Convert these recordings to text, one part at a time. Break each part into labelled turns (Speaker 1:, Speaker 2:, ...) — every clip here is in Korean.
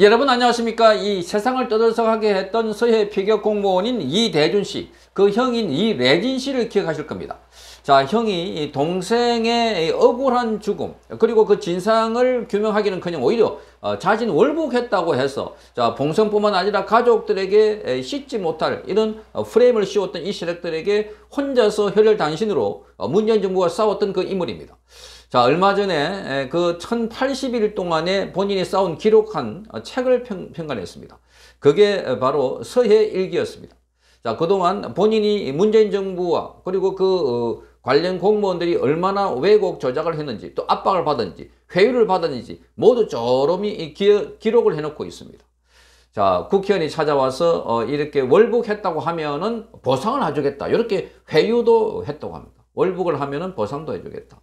Speaker 1: 여러분 안녕하십니까 이 세상을 떠들썩하게 했던 서해 피격 공무원인 이대준 씨 그 형인 이래진 씨를 기억하실 겁니다 자 형이 동생의 억울한 죽음 그리고 그 진상을 규명하기는커녕 오히려 어, 자진 월북했다고 해서 자 봉성뿐만 아니라 가족들에게 씻지 못할 이런 어, 프레임을 씌웠던 이 세력들에게 혼자서 혈혈단신으로 어, 문재인 정부가 싸웠던 그 인물입니다 자, 얼마 전에 그 1080일 동안에 본인이 쌓은 기록한 어, 책을 평, 평가했습니다. 그게 어, 바로 서해 일기였습니다. 자, 그동안 본인이 문재인 정부와 그리고 그 어, 관련 공무원들이 얼마나 왜곡 조작을 했는지 또 압박을 받았는지 회유를 받았는지 모두 저렴이 기록을 해놓고 있습니다. 자 국회의원이 찾아와서 이렇게 월북했다고 하면은 보상을 해주겠다 이렇게 회유도 했다고 합니다. 월북을 하면은 보상도 해주겠다.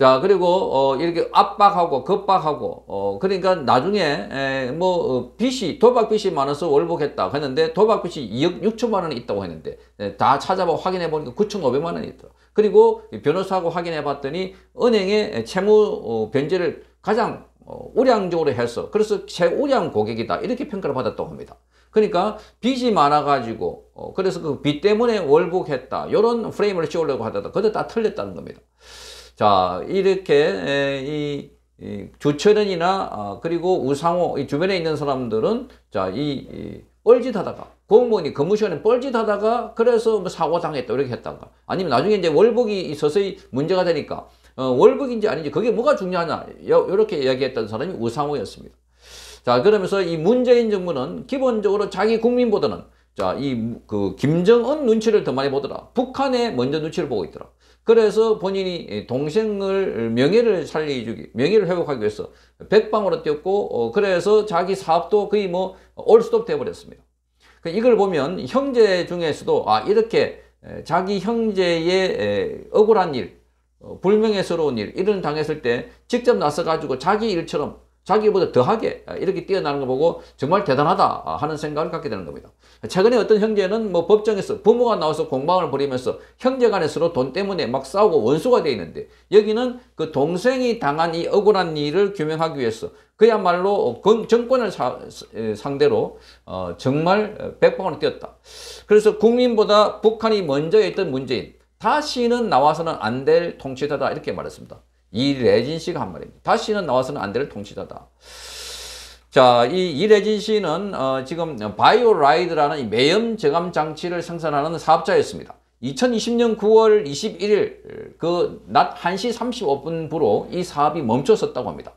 Speaker 1: 자 그리고 어, 이렇게 압박하고 급박하고 어, 그러니까 나중에 에, 뭐 어, 빚이 도박 빚이 많아서 월복했다 했는데 도박 빚이 2억 6천만 원이 있다고 했는데 네, 다 찾아봐 확인해 보니까 9,500만 원이 있다. 더 그리고 변호사하고 확인해 봤더니 은행의 채무 어, 변제를 가장 어, 우량적으로 해서 그래서 최우량 고객이다 이렇게 평가를 받았다고 합니다. 그러니까 빚이 많아가지고 어, 그래서 그 빚 때문에 월복했다 요런 프레임을 씌우려고 하다가 그것도 다 틀렸다는 겁니다. 자, 이렇게 이, 이 주철현이나 어, 그리고 우상호 이 주변에 있는 사람들은 자, 이, 이 뻘짓하다가 공무원이 근무시간에 뻘짓하다가 그래서 뭐 사고 당했다 이렇게 했다가 아니면 나중에 이제 월북이 서서히 문제가 되니까 어, 월북인지 아닌지 그게 뭐가 중요하냐 이렇게 이야기했던 사람이 우상호였습니다. 자 그러면서 이 문재인 정부는 기본적으로 자기 국민보다는 자이 그 김정은 눈치를 더 많이 보더라. 북한에 먼저 눈치를 보고 있더라. 그래서 본인이 동생을 명예를 살리기, 명예를 회복하기 위해서 백방으로 뛰었고, 어, 그래서 자기 사업도 거의 뭐 올스톱 돼버렸습니다. 그 이걸 보면 형제 중에서도 아, 이렇게 자기 형제의 억울한 일, 어, 불명예스러운 일, 이런 당했을 때 직접 나서가지고 자기 일처럼 자기보다 더하게 이렇게 뛰어나는 거 보고 정말 대단하다 하는 생각을 갖게 되는 겁니다. 최근에 어떤 형제는 뭐 법정에서 부모가 나와서 공방을 벌이면서 형제 간에 서로 돈 때문에 막 싸우고 원수가 돼 있는데 여기는 그 동생이 당한 이 억울한 일을 규명하기 위해서 그야말로 정권을 상대로 어, 정말 백방으로 뛰었다. 그래서 국민보다 북한이 먼저 있던 문재인 다시는 나와서는 안 될 통치자다 이렇게 말했습니다. 이 레진 씨가 한 말입니다. 다시는 나와서는 안될 통치자다. 자, 이 이레진 씨는 어, 지금 바이오라이드라는 매염 저감 장치를 생산하는 사업자였습니다. 2020년 9월 21일 그 낮 1시 35분부로 이 사업이 멈춰섰다고 합니다.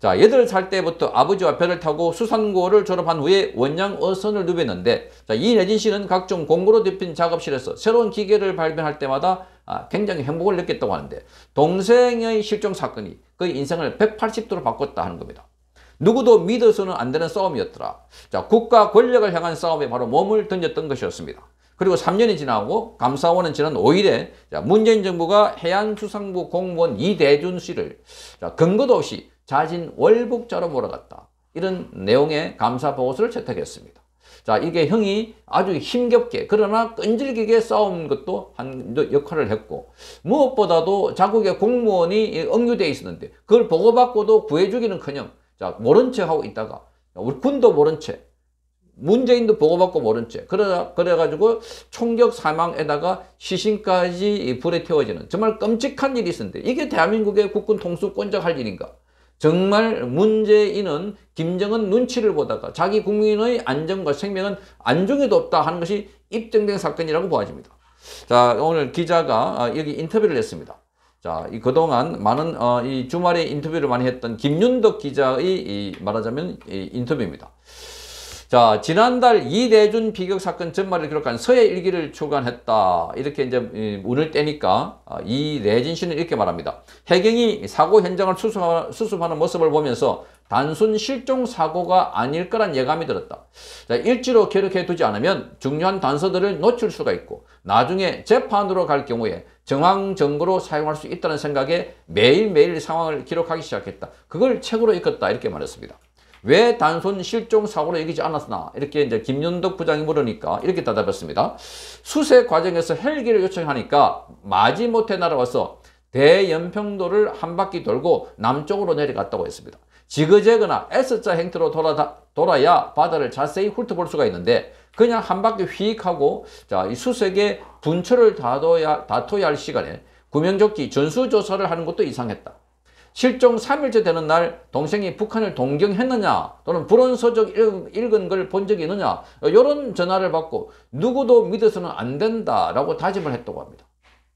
Speaker 1: 자, 8살 때부터 아버지와 배를 타고 수산고를 졸업한 후에 원양 어선을 누볐는데 자, 이레진 씨는 각종 공구로 덮인 작업실에서 새로운 기계를 발견할 때마다 아, 굉장히 행복을 느꼈다고 하는데 동생의 실종 사건이 그의 인생을 180도로 바꿨다 하는 겁니다. 누구도 믿어서는 안 되는 싸움이었더라. 자, 국가 권력을 향한 싸움에 바로 몸을 던졌던 것이었습니다. 그리고 3년이 지나고 감사원은 지난 5일에 문재인 정부가 해안수상부 공무원 이대준 씨를 근거도 없이 자진 월북자로 몰아갔다. 이런 내용의 감사 보고서를 채택했습니다. 자 이게 형이 아주 힘겹게 그러나 끈질기게 싸운 것도 한 역할을 했고 무엇보다도 자국의 공무원이 억류돼 있었는데 그걸 보고받고도 구해주기는커녕 자 모른 척하고 있다가 우리 군도 모른 채 문재인도 보고받고 모른 채 그래, 그래가지고 총격 사망에다가 시신까지 불에 태워지는 정말 끔찍한 일이 있었는데 이게 대한민국의 국군 통수권적 할 일인가 정말 문재인은 김정은 눈치를 보다가 자기 국민의 안전과 생명은 안중에도 없다 하는 것이 입증된 사건이라고 보아집니다. 자 오늘 기자가 아, 여기 인터뷰를 했습니다. 자, 이 그동안 많은 어, 이 주말에 인터뷰를 많이 했던 김윤덕 기자의 이, 말하자면 이 인터뷰입니다. 자, 지난달 이대준 비격 사건 전말을 기록한 서해 일기를 출간했다. 이렇게 이제 운을 떼니까 아, 이내진 씨는 이렇게 말합니다. 해경이 사고 현장을 수습하는 모습을 보면서 단순 실종 사고가 아닐 거란 예감이 들었다. 자, 일지로 기록해 두지 않으면 중요한 단서들을 놓칠 수가 있고 나중에 재판으로 갈 경우에 정황 증거로 사용할 수 있다는 생각에 매일매일 상황을 기록하기 시작했다. 그걸 책으로 읽었다. 이렇게 말했습니다. 왜단순 실종 사고로 여기지 않았나 이렇게 이제 김윤덕 부장이 물으니까 이렇게 대답했습니다. 수색 과정에서 헬기를 요청하니까 마지못해 날아와서 대연평도를 한 바퀴 돌고 남쪽으로 내려갔다고 했습니다. 지그재그나 S자 행태로 돌아, 돌아야 바다를 자세히 훑어볼 수가 있는데 그냥 한 바퀴 휙 하고 자, 이 수색에 분초를 다둬야, 다퉈야 할 시간에 구명조끼 전수조사를 하는 것도 이상했다. 실종 3일째 되는 날 동생이 북한을 동경했느냐 또는 불온서적 읽은 걸 본 적이 있느냐 이런 전화를 받고 누구도 믿어서는 안 된다라고 다짐을 했다고 합니다.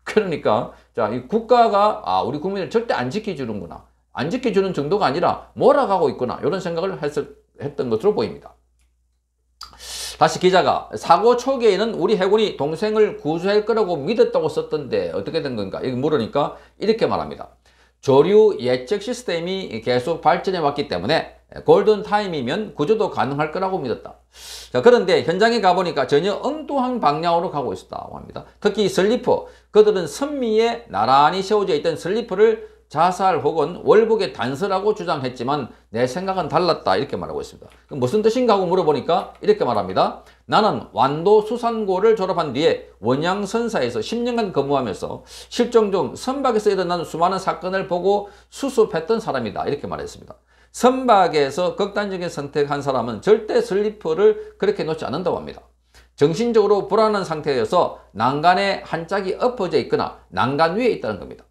Speaker 1: 그러니까 자, 이 국가가 아, 우리 국민을 절대 안 지켜주는구나 안 지켜주는 정도가 아니라 몰아가고 있구나 이런 생각을 했 했던 것으로 보입니다. 다시 기자가 사고 초기에는 우리 해군이 동생을 구조할 거라고 믿었다고 썼던데 어떻게 된 건가? 이거 물으니까 이렇게 말합니다. 조류 예측 시스템이 계속 발전해 왔기 때문에 골든 타임이면 구조도 가능할 거라고 믿었다. 자, 그런데 현장에 가보니까 전혀 엉뚱한 방향으로 가고 있었다고 합니다. 특히 슬리퍼, 그들은 선미에 나란히 세워져 있던 슬리퍼를 자살 혹은 월북의 단서라고 주장했지만 내 생각은 달랐다 이렇게 말하고 있습니다. 무슨 뜻인가 하고 물어보니까 이렇게 말합니다. 나는 완도 수산고를 졸업한 뒤에 원양선사에서 10년간 근무하면서 실종 중 선박에서 일어난 수많은 사건을 보고 수습했던 사람이다 이렇게 말했습니다. 선박에서 극단적인 선택한 사람은 절대 슬리퍼를 그렇게 놓지 않는다고 합니다. 정신적으로 불안한 상태여서 난간에 한 짝이 엎어져 있거나 난간 위에 있다는 겁니다.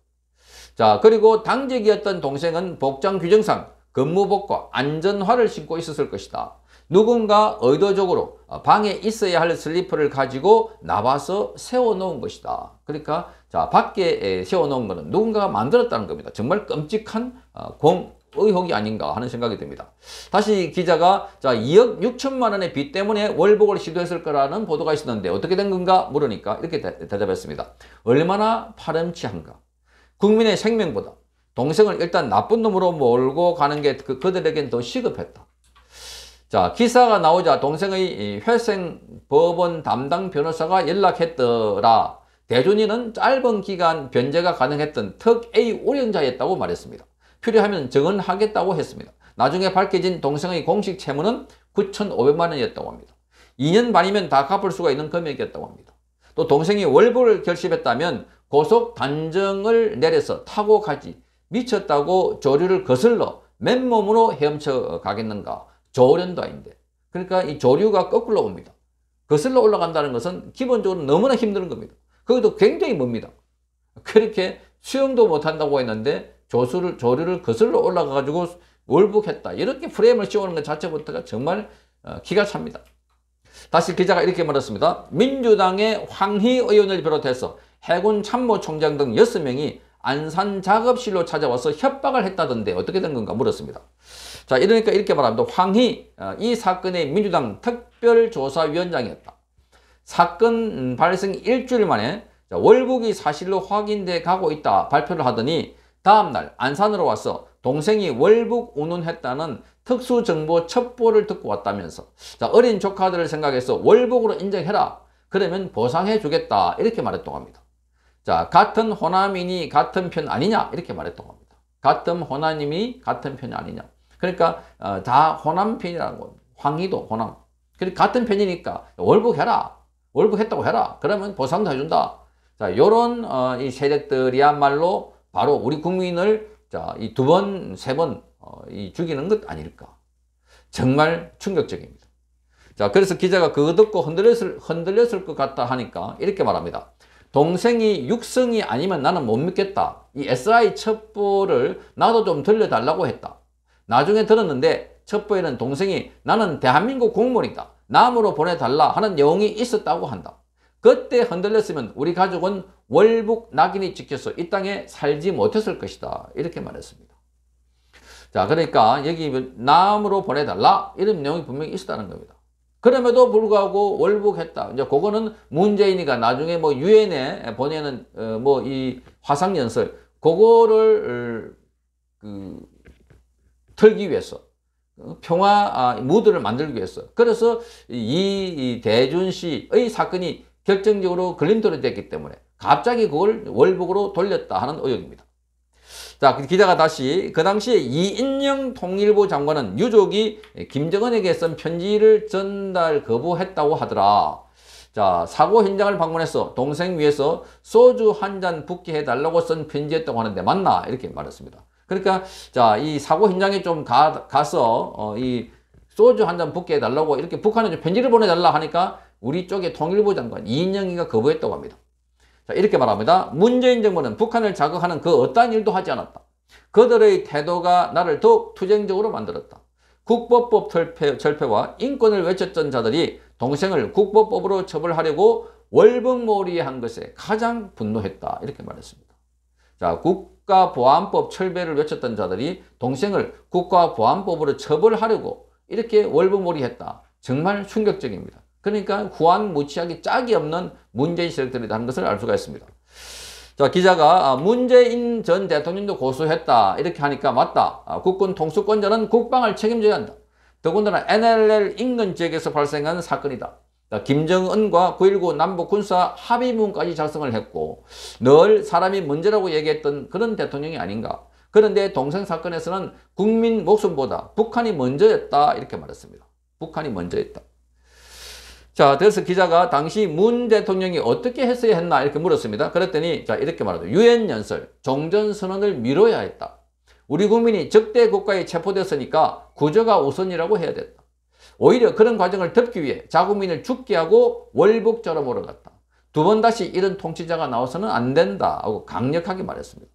Speaker 1: 자 그리고 당직이었던 동생은 복장 규정상 근무복과 안전화를 신고 있었을 것이다. 누군가 의도적으로 방에 있어야 할 슬리퍼를 가지고 나와서 세워놓은 것이다. 그러니까 자 밖에 세워놓은 것은 누군가가 만들었다는 겁니다. 정말 끔찍한 공 어, 의혹이 아닌가 하는 생각이 듭니다. 다시 기자가 자 2억 6천만 원의 빚 때문에 월복을 시도했을 거라는 보도가 있었는데 어떻게 된 건가 물으니까 이렇게 대, 대답했습니다. 얼마나 파렴치한가. 국민의 생명보다 동생을 일단 나쁜 놈으로 몰고 가는 게 그, 그들에겐 더 시급했다. 자, 기사가 나오자 동생의 회생법원 담당 변호사가 연락했더라. 대준이는 짧은 기간 변제가 가능했던 특 A 우령자였다고 말했습니다. 필요하면 증언하겠다고 했습니다. 나중에 밝혀진 동생의 공식 채무는 9,500만 원이었다고 합니다. 2년 반이면 다 갚을 수가 있는 금액이었다고 합니다. 또 동생이 월급을 결심했다면 고속 단정을 내려서 타고 가지 미쳤다고 조류를 거슬러 맨몸으로 헤엄쳐 가겠는가 조련도 아닌데 그러니까 이 조류가 거꾸로 옵니다 거슬러 올라간다는 것은 기본적으로 너무나 힘든 겁니다 그것도 굉장히 멉니다 그렇게 수영도 못한다고 했는데 조수를, 조류를 거슬러 올라가 가지고 월북했다 이렇게 프레임을 씌우는 것 자체부터가 정말 어, 기가 찹니다 다시 기자가 이렇게 말했습니다 민주당의 황희 의원을 비롯해서 해군 참모총장 등 6명이 안산 작업실로 찾아와서 협박을 했다던데 어떻게 된 건가 물었습니다. 자 이러니까 이렇게 말합니다. 황희 어, 이 사건의 민주당 특별조사위원장이었다. 사건 발생 일주일 만에 월북이 사실로 확인돼 가고 있다 발표를 하더니 다음날 안산으로 와서 동생이 월북 운운했다는 특수정보 첩보를 듣고 왔다면서 자, 어린 조카들을 생각해서 월북으로 인정해라 그러면 보상해 주겠다 이렇게 말했다고 합니다. 자, 같은 호남이니 같은 편 아니냐? 이렇게 말했던 겁니다. 같은 호남인이 같은 편이 아니냐. 그러니까 어, 다 호남 편이라는 겁 황희도 호남. 그러니까 같은 편이니까 월북해라. 월북했다고 해라. 그러면 보상도 해준다. 자, 요런 어, 이 세력들이야말로 바로 우리 국민을 자, 이 두 번, 세 번, 어, 이 죽이는 것 아닐까. 정말 충격적입니다. 자, 그래서 기자가 그거 듣고 흔들렸을, 흔들렸을 것 같다 하니까 이렇게 말합니다. 동생이 육성이 아니면 나는 못 믿겠다. 이 SI 첩보를 나도 좀 들려달라고 했다. 나중에 들었는데 첩보에는 동생이 나는 대한민국 공무원이다. 남으로 보내달라 하는 내용이 있었다고 한다. 그때 흔들렸으면 우리 가족은 월북 낙인이 찍혀서 이 땅에 살지 못했을 것이다. 이렇게 말했습니다. 자, 그러니까 여기 남으로 보내달라 이런 내용이 분명히 있었다는 겁니다. 그럼에도 불구하고 월북했다. 이제 그거는 문재인이가 나중에 뭐 유엔에 보내는 어, 뭐이 화상 연설 그거를 어, 그 털기 위해서 어, 평화 아, 무드를 만들기 위해서 그래서 이 대준 씨의 사건이 결정적으로 걸림돌이 됐기 때문에 갑자기 그걸 월북으로 돌렸다 하는 의혹입니다. 자, 기자가 다시 그 당시에 이인영 통일부 장관은 유족이 김정은에게 쓴 편지를 전달 거부했다고 하더라. 자, 사고 현장을 방문해서 동생 위해서 소주 한 잔 붓게 해달라고 쓴 편지였다고 하는데 맞나? 이렇게 말했습니다. 그러니까 자, 이 사고 현장에 좀 가, 가서 어, 이 소주 한 잔 붓게 해달라고 이렇게 북한에 좀 편지를 보내달라 하니까 우리 쪽에 통일부 장관 이인영이가 거부했다고 합니다. 자, 이렇게 말합니다. 문재인 정부는 북한을 자극하는 그 어떠한 일도 하지 않았다. 그들의 태도가 나를 더욱 투쟁적으로 만들었다. 국법법 철폐, 철폐와 인권을 외쳤던 자들이 동생을 국법법으로 처벌하려고 월북몰이한 것에 가장 분노했다. 이렇게 말했습니다. 자, 국가보안법 철배를 외쳤던 자들이 동생을 국가보안법으로 처벌하려고 이렇게 월북몰이했다. 정말 충격적입니다. 그러니까 후한 무치하기 짝이 없는 문재인 세력들이라는 것을 알 수가 있습니다. 자 기자가 아, 문재인 전 대통령도 고소했다 이렇게 하니까 맞다. 아, 국군 통수권자는 국방을 책임져야 한다. 더군다나 NLL 인근 지역에서 발생한 사건이다. 김정은과 9.19 남북군사 합의문까지 작성을 했고 늘 사람이 문제라고 얘기했던 그런 대통령이 아닌가. 그런데 동생 사건에서는 국민 목숨보다 북한이 먼저였다 이렇게 말했습니다. 북한이 먼저였다. 자, 그래서 기자가 당시 문 대통령이 어떻게 했어야 했나 이렇게 물었습니다. 그랬더니 자 이렇게 말하죠. 유엔 연설, 종전 선언을 미뤄야 했다. 우리 국민이 적대 국가에 체포됐으니까 구조가 우선이라고 해야 됐다. 오히려 그런 과정을 덮기 위해 자국민을 죽게 하고 월북자로 몰아갔다. 두 번 다시 이런 통치자가 나와서는 안 된다 하고 강력하게 말했습니다.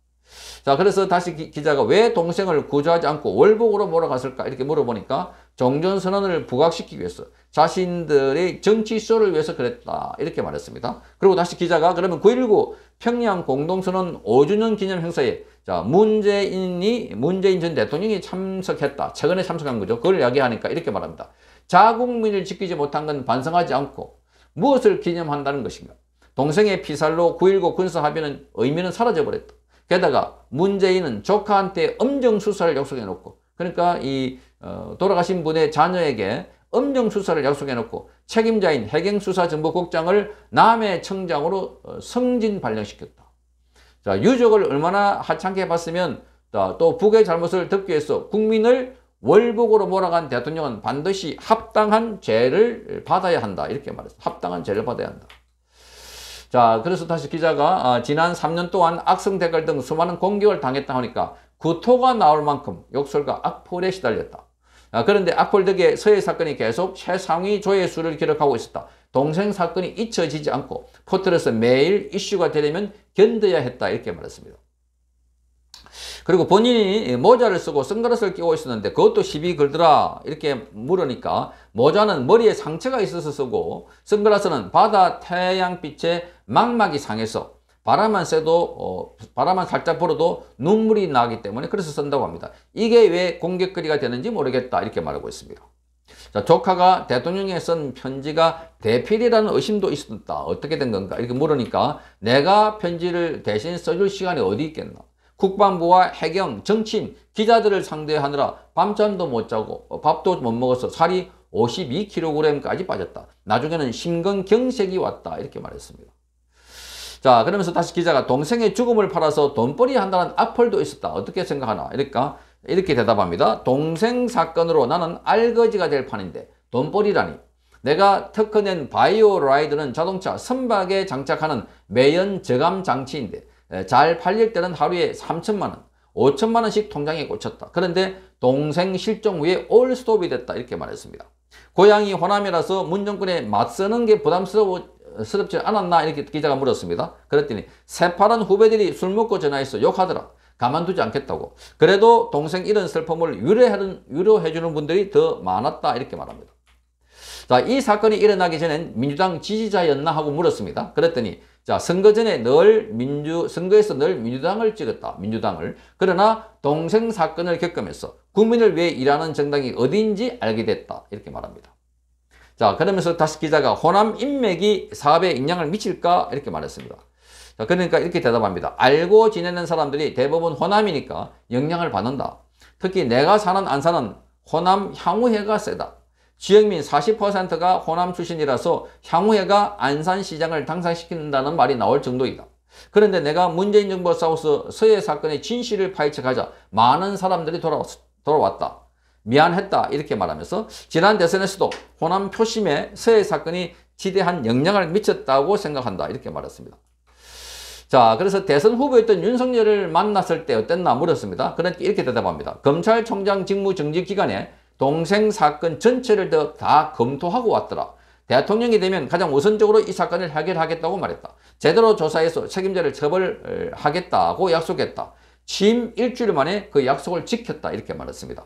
Speaker 1: 자 그래서 다시 기, 자가왜 동생을 구조하지 않고 월북으로 몰아갔을까 이렇게 물어보니까 종전선언을 부각시키기 위해서 자신들의 정치쇼를 위해서 그랬다 이렇게 말했습니다. 그리고 다시 기자가 그러면 9.19 평양 공동선언 5주년 기념 행사에 자 문재인이 문재인 전 대통령이 참석했다. 최근에 참석한 거죠. 그걸 이야기하니까 이렇게 말합니다. 자국민을 지키지 못한 건 반성하지 않고 무엇을 기념한다는 것인가. 동생의 피살로 9.19 군사합의는 의미는 사라져버렸다. 게다가 문재인은 조카한테 엄정수사를 약속해놓고 그러니까 이 어, 돌아가신 분의 자녀에게 엄정수사를 약속해놓고 책임자인 해경수사정보국장을 남해 청장으로 어, 승진 발령시켰다. 자 유족을 얼마나 하찮게 봤으면 또 북의 잘못을 덮기 위해서 국민을 월북으로 몰아간 대통령은 반드시 합당한 죄를 받아야 한다. 이렇게 말했어 합당한 죄를 받아야 한다. 자 그래서 다시 기자가 어, 지난 3년 동안 악성 댓글 등 수많은 공격을 당했다 하니까 구토가 나올 만큼 욕설과 악플에 시달렸다. 아, 그런데 악플 덕에 서해 사건이 계속 최상위 조회수를 기록하고 있었다. 동생 사건이 잊혀지지 않고 포털에서 매일 이슈가 되려면 견뎌야 했다 이렇게 말했습니다. 그리고 본인이 모자를 쓰고 선글라스를 끼고 있었는데 그것도 시비 걸더라 이렇게 물으니까 모자는 머리에 상처가 있어서 쓰고 선글라스는 바다 태양빛에 망막이 상해서 바람만 쐬도 어, 바람만 살짝 불어도 눈물이 나기 때문에 그래서 쓴다고 합니다. 이게 왜 공격거리가 되는지 모르겠다 이렇게 말하고 있습니다. 자, 조카가 대통령에 쓴 편지가 대필이라는 의심도 있었다. 어떻게 된 건가? 이렇게 물으니까 내가 편지를 대신 써줄 시간이 어디 있겠나? 국방부와 해경, 정치인, 기자들을 상대하느라 밤잠도 못 자고 밥도 못 먹어서 살이 52kg까지 빠졌다. 나중에는 심근경색이 왔다. 이렇게 말했습니다. 자 그러면서 다시 기자가 동생의 죽음을 팔아서 돈벌이 한다는 악플도 있었다. 어떻게 생각하나? 이러니까 이렇게 대답합니다. 동생 사건으로 나는 알거지가 될 판인데 돈벌이라니. 내가 특허낸 바이오 라이드는 자동차 선박에 장착하는 매연 저감 장치인데 예, 잘 팔릴 때는 하루에 3천만원, 5천만원씩 통장에 꽂혔다. 그런데 동생 실종 후에 올스톱이 됐다. 이렇게 말했습니다. 고향이 호남이라서 문정권에 맞서는 게 부담스럽지 않았나 이렇게 기자가 물었습니다. 그랬더니 새파란 후배들이 술 먹고 전화해서 욕하더라. 가만두지 않겠다고. 그래도 동생 이런 슬픔을 유래하는유료해주는 분들이 더 많았다 이렇게 말합니다. 자, 이 사건이 일어나기 전엔 민주당 지지자였나 하고 물었습니다. 그랬더니 자, 선거 전에 늘 민주, 선거에서 늘 민주당을 찍었다. 민주당을. 그러나 동생 사건을 겪으면서 국민을 위해 일하는 정당이 어디인지 알게 됐다. 이렇게 말합니다. 자, 그러면서 다시 기자가 호남 인맥이 사업에 영향을 미칠까? 이렇게 말했습니다. 자, 그러니까 이렇게 대답합니다. 알고 지내는 사람들이 대부분 호남이니까 영향을 받는다. 특히 내가 사는 안산은 호남 향후회가 세다. 지역민 40%가 호남 출신이라서 향후에가 안산시장을 당선시킨다는 말이 나올 정도이다. 그런데 내가 문재인 정부 사우스 서해 사건의 진실을 파헤쳐가자 많은 사람들이 돌아왔, 돌아왔다. 미안했다 이렇게 말하면서 지난 대선에서도 호남 표심에 서해 사건이 지대한 영향을 미쳤다고 생각한다 이렇게 말했습니다. 자 그래서 대선 후보였던 윤석열을 만났을 때 어땠나 물었습니다. 그러니까 이렇게 대답합니다. 검찰총장 직무 정지 기간에 동생 사건 전체를 다 검토하고 왔더라. 대통령이 되면 가장 우선적으로 이 사건을 해결하겠다고 말했다. 제대로 조사해서 책임자를 처벌하겠다고 약속했다. 취임 일주일 만에 그 약속을 지켰다 이렇게 말했습니다.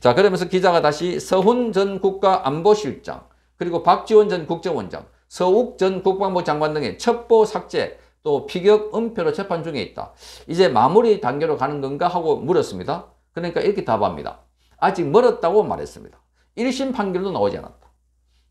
Speaker 1: 자 그러면서 기자가 다시 서훈 전 국가안보실장 그리고 박지원 전 국정원장 서욱 전 국방부 장관 등의 첩보 삭제 또 피격 은폐로 재판 중에 있다. 이제 마무리 단계로 가는 건가 하고 물었습니다. 그러니까 이렇게 답합니다. 아직 멀었다고 말했습니다. 1심 판결도 나오지 않았다.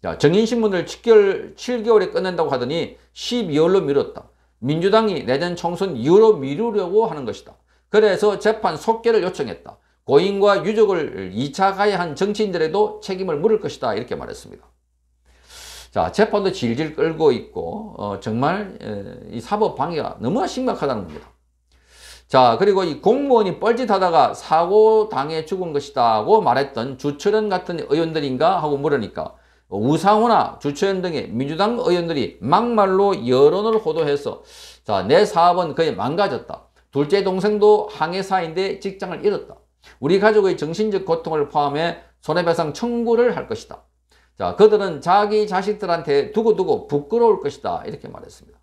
Speaker 1: 자, 정인신문을 7개월, 7개월에 끝낸다고 하더니 12월로 미뤘다. 민주당이 내년 총선 이후로 미루려고 하는 것이다. 그래서 재판 속개를 요청했다. 고인과 유족을 2차 가해한 정치인들에도 책임을 물을 것이다. 이렇게 말했습니다. 자, 재판도 질질 끌고 있고 어, 정말 에, 이 사법 방해가 너무나 심각하다는 겁니다. 자 그리고 이 공무원이 뻘짓하다가 사고 당해 죽은 것이다고 말했던 주철현 같은 의원들인가 하고 물으니까 우상호나 주철현 등의 민주당 의원들이 막말로 여론을 호도해서 자 내 사업은 거의 망가졌다. 둘째 동생도 항해사인데 직장을 잃었다. 우리 가족의 정신적 고통을 포함해 손해배상 청구를 할 것이다. 자 그들은 자기 자식들한테 두고두고 부끄러울 것이다 이렇게 말했습니다.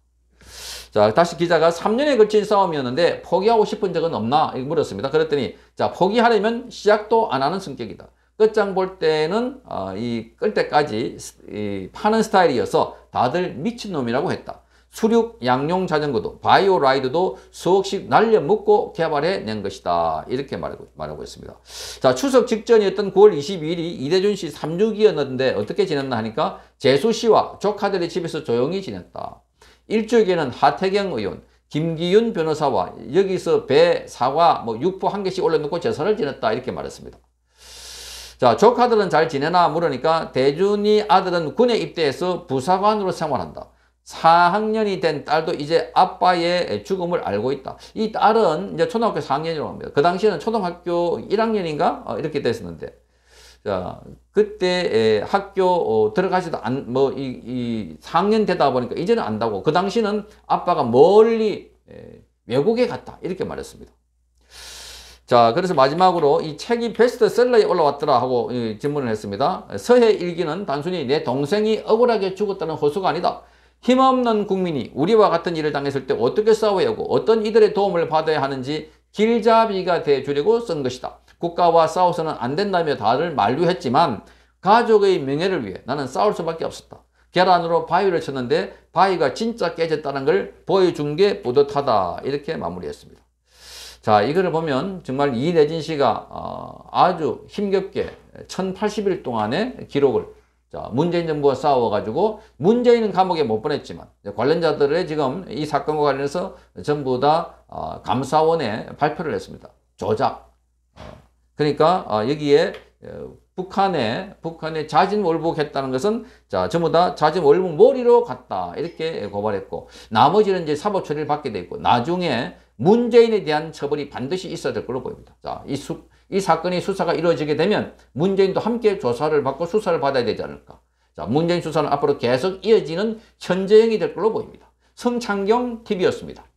Speaker 1: 자, 다시 기자가 3년에 걸친 싸움이었는데 포기하고 싶은 적은 없나? 물었습니다. 그랬더니 자, 포기하려면 시작도 안 하는 성격이다. 끝장 볼 때는 어, 이끌 때까지 이, 파는 스타일이어서 다들 미친놈이라고 했다. 수륙 양용 자전거도 바이오 라이드도 수억씩 날려 먹고 개발해 낸 것이다. 이렇게 말하고, 말하고 있습니다. 자, 추석 직전이었던 9월 22일이 이대준 씨 3주기였는데 어떻게 지냈나 하니까 재수 씨와 조카들의 집에서 조용히 지냈다. 일주일에는 하태경 의원, 김기윤 변호사와 여기서 배, 사과, 뭐 육포 한 개씩 올려놓고 제사를 지냈다 이렇게 말했습니다. 자 조카들은 잘 지내나 물으니까 대준이 아들은 군에 입대해서 부사관으로 생활한다. 4학년이 된 딸도 이제 아빠의 죽음을 알고 있다. 이 딸은 이제 초등학교 4학년이라고 합니다. 그 당시에는 초등학교 1학년인가 어, 이렇게 됐었는데 자, 그때 에, 학교 어, 들어가지도 안, 뭐, 이, 이 4학년 되다 보니까 이제는 안다고. 그 당시는 아빠가 멀리 외국에 갔다. 이렇게 말했습니다. 자, 그래서 마지막으로 이 책이 베스트셀러에 올라왔더라 하고 질문을 했습니다. 서해 일기는 단순히 내 동생이 억울하게 죽었다는 호소가 아니다. 힘없는 국민이 우리와 같은 일을 당했을 때 어떻게 싸워야 하고 어떤 이들의 도움을 받아야 하는지 길잡이가 돼주려고 쓴 것이다. 국가와 싸워서는 안 된다며 다를 만류했지만 가족의 명예를 위해 나는 싸울 수밖에 없었다. 계란으로 바위를 쳤는데 바위가 진짜 깨졌다는 걸 보여준 게 뿌듯하다. 이렇게 마무리했습니다. 자, 이거를 보면 정말 이내진 씨가 어, 아주 힘겹게 1080일 동안의 기록을 자, 문재인 정부와 싸워가지고 문재인은 감옥에 못 보냈지만 관련자들의 지금 이 사건과 관련해서 전부 다 어, 감사원에 발표를 했습니다. 조작, 어, 그러니까 어, 여기에 어, 북한에 북한에 자진 월북했다는 것은 자 전부 다 자진 월북 몰이로 갔다 이렇게 고발했고 나머지는 이제 사법 처리를 받게 되고 나중에 문재인에 대한 처벌이 반드시 있어야 될 걸로 보입니다. 자이 이 사건의 수사가 이루어지게 되면 문재인도 함께 조사를 받고 수사를 받아야 되지 않을까. 자 문재인 수사는 앞으로 계속 이어지는 현재형이 될 걸로 보입니다. 성창경 TV였습니다.